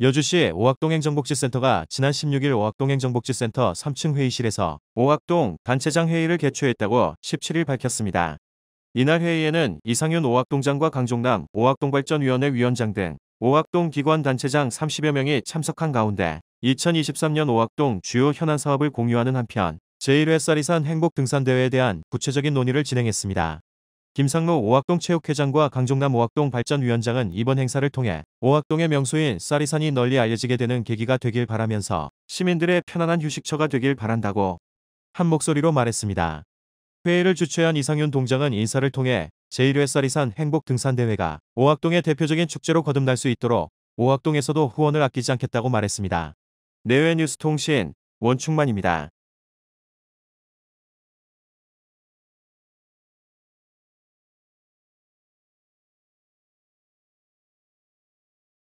여주시 오학동행정복지센터가 지난 16일 오학동행정복지센터 3층 회의실에서 오학동 단체장 회의를 개최했다고 17일 밝혔습니다. 이날 회의에는 이상윤 오학동장과 강종남 오학동발전위원회 위원장 등 오학동 기관 단체장 30여 명이 참석한 가운데 2023년 오학동 주요 현안 사업을 공유하는 한편 제1회 쌀이산 행복 등산대회에 대한 구체적인 논의를 진행했습니다. 김상로 오학동 체육회장과 강종남 오학동 발전위원장은 이번 행사를 통해 오학동의 명소인 쌀이산이 널리 알려지게 되는 계기가 되길 바라면서 시민들의 편안한 휴식처가 되길 바란다고 한 목소리로 말했습니다. 회의를 주최한 이상윤 동장은 인사를 통해 제1회 쌀이산 행복등산대회가 오학동의 대표적인 축제로 거듭날 수 있도록 오학동에서도 후원을 아끼지 않겠다고 말했습니다. 내외 뉴스 통신 원충만입니다.